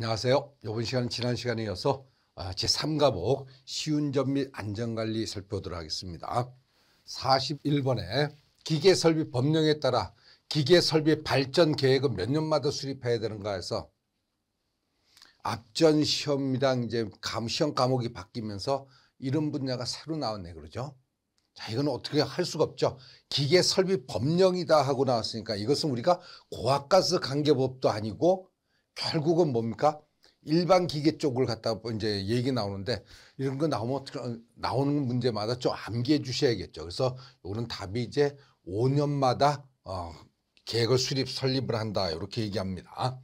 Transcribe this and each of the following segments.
안녕하세요. 이번 시간은 지난 시간에 이어서 아, 제3과목 쉬운 점 및 안전관리 살펴보도록 하겠습니다. 41번에 기계설비 법령에 따라 기계설비 발전 계획은 몇 년마다 수립해야 되는가 해서 앞전 시험이랑 이제 시험 과목이 바뀌면서 이런 분야가 새로 나왔네 그러죠. 자, 이건 어떻게 할 수가 없죠. 기계 설비 법령이다 하고 나왔으니까 이것은 우리가 고압가스 관계법도 아니고 결국은 뭡니까? 일반 기계 쪽을 갖다 뭐 이제 얘기 나오는데 이런 거 나오면 나오는 문제마다 좀 암기해 주셔야겠죠. 그래서 요거는 답이 이제 5년마다 어, 계획을 수립 설립을 한다 이렇게 얘기합니다.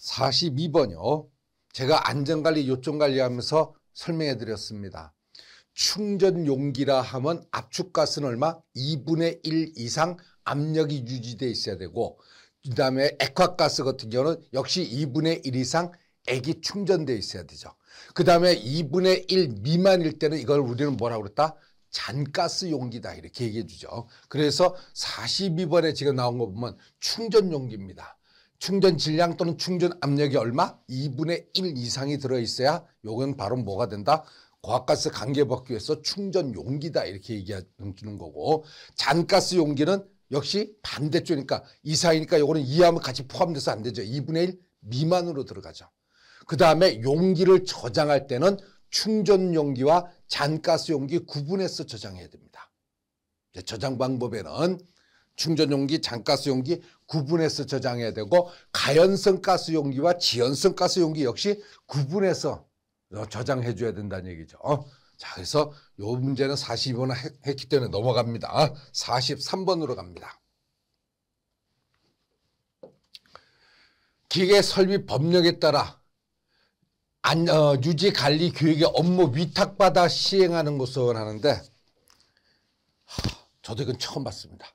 42번요. 제가 안전관리 요점관리하면서 설명해 드렸습니다. 충전 용기라 하면 압축 가스는 얼마? 2분의 1 이상 압력이 유지돼 있어야 되고 그다음에 액화가스 같은 경우는 역시 2분의 1 이상 액이 충전되어 있어야 되죠. 그다음에 2분의 1 미만일 때는 이걸 우리는 뭐라고 그랬다? 잔가스 용기다 이렇게 얘기해 주죠. 그래서 42번에 지금 나온 거 보면 충전 용기입니다. 충전 질량 또는 충전 압력이 얼마? 2분의 1 이상이 들어 있어야 요건 바로 뭐가 된다? 고압가스 강계받기 위해서 충전 용기다 이렇게 얘기하는 거고 잔가스 용기는 역시 반대쪽이니까 이사이니까 요거는 이하면 같이 포함돼서 안 되죠. 2분의 1 미만으로 들어가죠. 그 다음에 용기를 저장할 때는 충전 용기와 잔가스 용기 구분해서 저장해야 됩니다. 저장 방법에는 충전 용기, 잔가스 용기 구분해서 저장해야 되고 가연성 가스 용기와 지연성 가스 용기 역시 구분해서 저장해 줘야 된다는 얘기죠. 어? 자, 그래서 요 문제는 42번을 했기 때문에 넘어갑니다. 43번으로 아, 갑니다. 기계 설비 법령에 따라 안, 어, 유지 관리 교육의 업무 위탁받아 시행하는 것은 하는데 하, 저도 이건 처음 봤습니다.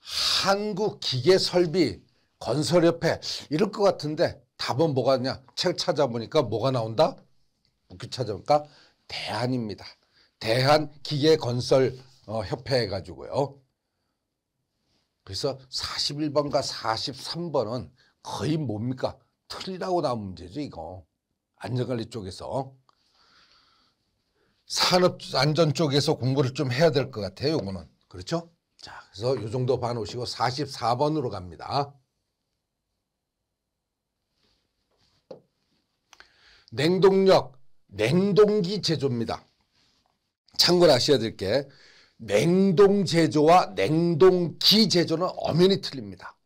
한국 기계 설비 건설협회 이럴 것 같은데 답은 뭐가 냐? 책 찾아보니까 뭐가 나온다? 찾아보니까 대한입니다. 대한 기계 건설 어, 협회해 가지고요. 그래서 41번과 43번은 거의 뭡니까? 틀리라고 나온 문제죠, 이거. 안전관리 쪽에서. 산업 안전 쪽에서 공부를 좀 해야 될 것 같아요, 요거는. 그렇죠? 자, 그래서 요 정도 봐놓시고 44번으로 갑니다. 냉동력, 냉동기 제조입니다. 참고로 아셔야 될 게 냉동 제조와 냉동기 제조는 엄연히 틀립니다.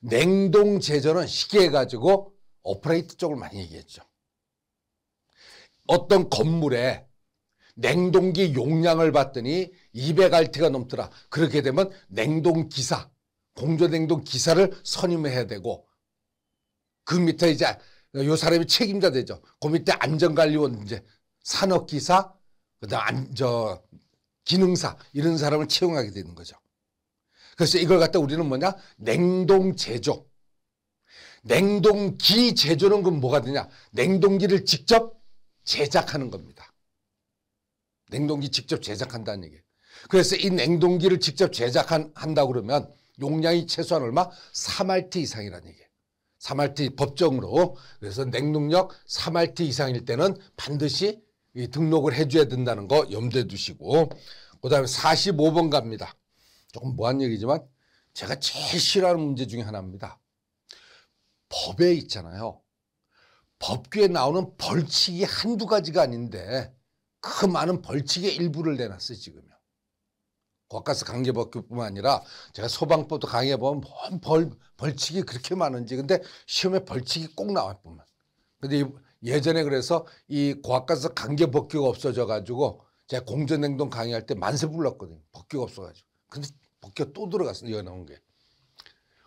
냉동 제조는 시계 가지고 오퍼레이트 쪽을 많이 얘기했죠. 어떤 건물에 냉동기 용량을 봤더니 200RT가 넘더라. 그렇게 되면 냉동 기사, 공조 냉동 기사를 선임해야 되고 그 밑에 이제 이 그러니까 사람이 책임자 되죠. 고밑에 그 안전관리원 이제 산업기사, 그다음 안, 저 기능사 이런 사람을 채용하게 되는 거죠. 그래서 이걸 갖다 우리는 뭐냐? 냉동 제조. 냉동기 제조는 그 뭐가 되냐? 냉동기를 직접 제작하는 겁니다. 냉동기 직접 제작한다는 얘기예요. 그래서 이 냉동기를 직접 제작한다 그러면 용량이 최소한 얼마? 3RT 이상이라는 얘기예요. 3RT 법정으로 그래서 냉동력 3RT 이상일 때는 반드시 등록을 해줘야 된다는 거 염두에 두시고 그 다음에 45번 갑니다. 조금 뭐한 얘기지만 제가 제일 싫어하는 문제 중에 하나입니다. 법에 있잖아요. 법규에 나오는 벌칙이 한두 가지가 아닌데 그 많은 벌칙의 일부를 내놨어요 지금요. 겉가스 강제법규뿐만 아니라 제가 소방법도 강의해 보면 뭔 벌, 벌칙이 그렇게 많은지 근데 시험에 벌칙이 꼭 나와 보면 근데 예전에 그래서 이 고압가스 강제 법규가 없어져 가지고 제가 공전행동 강의할 때 만세 불렀거든요 법규가 없어 가지고 근데 법규가 또 들어갔어요 이거 나온 게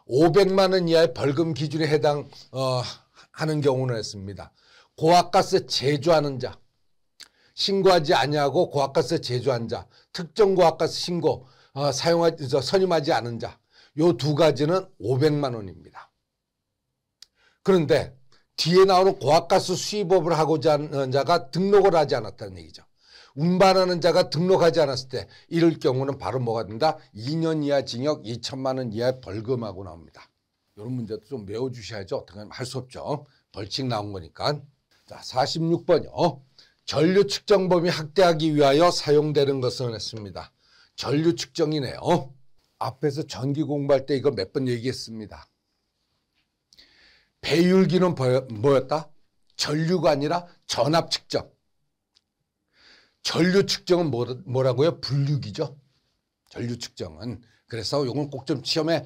500만 원 이하의 벌금 기준에 해당 어, 하는 경우는 했습니다 고압가스 제조하는 자 신고하지 아니하고 고압가스 제조한 자, 특정 고압가스 신고 어, 사용하지 선임하지 않은 자, 요 두 가지는 500만 원입니다. 그런데 뒤에 나오는 고압가스 수입업을 하고자 하는 자가 등록을 하지 않았다는 얘기죠. 운반하는 자가 등록하지 않았을 때 이럴 경우는 바로 뭐가 된다? 2년 이하 징역 2천만 원 이하의 벌금하고 나옵니다. 이런 문제도 좀외워주셔야죠 어떻게 할수 없죠. 벌칙 나온 거니까. 자, 46번이요. 전류 측정 범위 확대하기 위하여 사용되는 것을 했습니다. 전류 측정이네요. 앞에서 전기 공부할 때 이거 몇 번 얘기했습니다. 배율기는 뭐였다? 전류가 아니라 전압 측정. 전류 측정은 뭐, 뭐라고요? 분류기죠. 전류 측정은. 그래서 이건 꼭 좀 시험에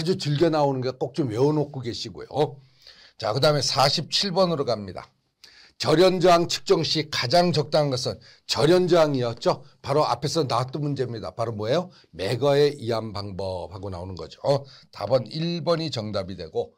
아주 즐겨 나오는 게 꼭 좀 외워놓고 계시고요. 자, 그 다음에 47번으로 갑니다. 절연저항 측정 시 가장 적당한 것은 절연저항이었죠. 바로 앞에서 나왔던 문제입니다. 바로 뭐예요? 매거에 이한 방법하고 나오는 거죠. 답은 1번이 정답이 되고